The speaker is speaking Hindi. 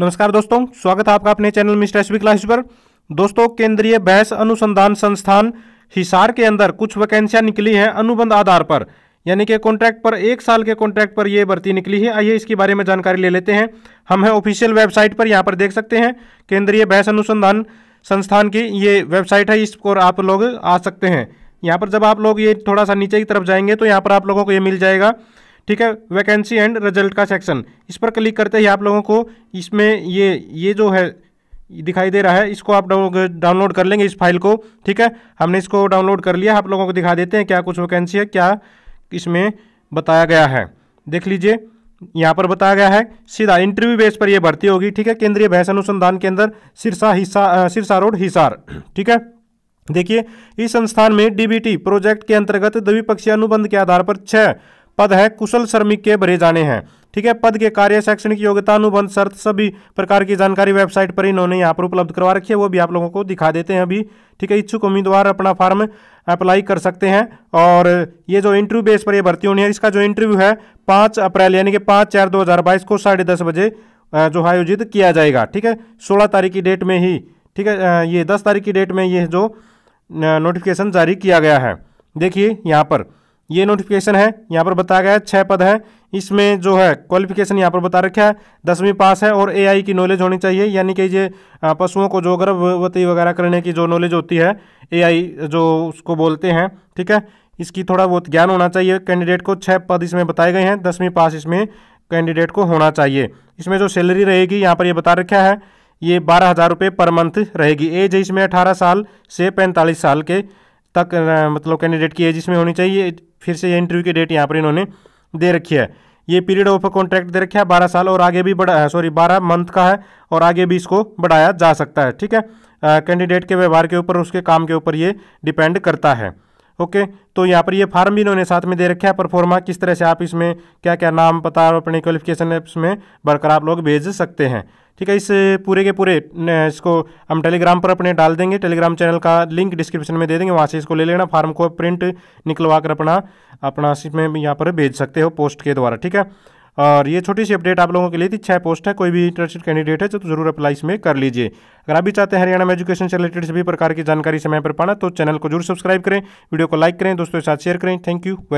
नमस्कार दोस्तों स्वागत है आपका अपने चैनल मिस्टर एस क्लास पर दोस्तों केंद्रीय बहस अनुसंधान संस्थान हिसार के अंदर कुछ वैकेंसियां निकली हैं अनुबंध आधार पर यानी कि कॉन्ट्रैक्ट पर एक साल के कॉन्ट्रैक्ट पर ये भर्ती निकली है आइए इसके बारे में जानकारी ले लेते हैं हम हैं ऑफिशियल वेबसाइट पर यहाँ पर देख सकते हैं केंद्रीय बहस अनुसंधान संस्थान की ये वेबसाइट है इस पर आप लोग आ सकते हैं यहाँ पर जब आप लोग ये थोड़ा सा नीचे की तरफ जाएंगे तो यहाँ पर आप लोगों को ये मिल जाएगा ठीक है वैकेंसी एंड रिजल्ट का सेक्शन इस पर क्लिक करते ही आप लोगों को इसमें ये ये जो है दिखाई दे रहा है इसको आप डाउनलोड कर लेंगे इस फाइल को ठीक है हमने इसको डाउनलोड कर लिया आप लोगों को दिखा देते हैं क्या कुछ वैकेंसी है क्या इसमें बताया गया है देख लीजिए यहाँ पर बताया गया है सीधा इंटरव्यू बेस पर यह भर्ती होगी ठीक है केंद्रीय भैंस अनुसंधान केंद्र सिरसा हिस्सा सिरसा रोड हिसार ठीक है देखिए इस संस्थान में डीबीटी प्रोजेक्ट के अंतर्गत द्विपक्षीय अनुबंध के आधार पर छह पद है कुशल श्रमिक के भरे जाने हैं ठीक है पद के कार्य शैक्षणिक योग्यता अनुबंध शर्त सभी प्रकार की जानकारी वेबसाइट पर इन्होंने यहाँ पर उपलब्ध करवा रखी है वो भी आप लोगों को दिखा देते हैं अभी ठीक है इच्छुक उम्मीदवार अपना फॉर्म अप्लाई कर सकते हैं और ये जो इंटरव्यू बेस पर ये भर्ती होनी है इसका जो इंटरव्यू है पाँच अप्रैल यानी कि पाँच चार दो को साढ़े बजे जो आयोजित किया जाएगा ठीक है सोलह तारीख की डेट में ही ठीक है ये दस तारीख की डेट में ये जो नोटिफिकेशन जारी किया गया है देखिए यहाँ पर ये नोटिफिकेशन है यहाँ पर बताया गया है छः पद है इसमें जो है क्वालिफिकेशन यहाँ पर बता रखा है दसवीं पास है और एआई की नॉलेज होनी चाहिए यानी कि ये पशुओं को जो गर्भवती वगैरह करने की जो नॉलेज होती है एआई जो उसको बोलते हैं ठीक है इसकी थोड़ा बहुत ज्ञान होना चाहिए कैंडिडेट को छः पद इसमें बताए गए हैं दसवीं पास इसमें कैंडिडेट को होना चाहिए इसमें जो सैलरी रहेगी यहाँ पर ये बता रखा है ये बारह हज़ार रुपये पर मंथ रहेगी एज इसमें अठारह साल से पैंतालीस साल के तक मतलब कैंडिडेट की एज इसमें होनी चाहिए फिर से ये इंटरव्यू की डेट यहाँ पर इन्होंने दे रखी है ये पीरियड ऑफ कॉन्ट्रैक्ट दे रखा है बारह साल और आगे भी बढ़ा सॉरी बारह मंथ का है और आगे भी इसको बढ़ाया जा सकता है ठीक है कैंडिडेट के व्यवहार के ऊपर उसके काम के ऊपर ये डिपेंड करता है ओके तो यहाँ पर ये फार्म भी इन्होंने साथ में दे रखा है परफॉर्मा किस तरह से आप इसमें क्या क्या नाम पता और अपने क्वालिफिकेशन में बरकरार आप लोग भेज सकते हैं ठीक है इस पूरे के पूरे इसको हम टेलीग्राम पर अपने डाल देंगे टेलीग्राम चैनल का लिंक डिस्क्रिप्शन में दे देंगे वहाँ से इसको ले लेना फार्म को प्रिंट निकलवा कर अपना अपना इसमें यहाँ पर भेज सकते हो पोस्ट के द्वारा ठीक है और ये छोटी सी अपडेट आप लोगों के लिए थी छः पोस्ट है कोई भी इंटरेस्टेड कैंडिडेट है तो जरूर अप्लाई इसमें कर लीजिए अगर आप भी चाहते हैं हरियाणा में एजुकेशन से रिलेटेड सभी प्रकार की जानकारी समय पर पाना तो चैनल को जरूर सब्सक्राइब करें वीडियो को लाइक करें दोस्तों के साथ शेयर करें थैंक यू वेरी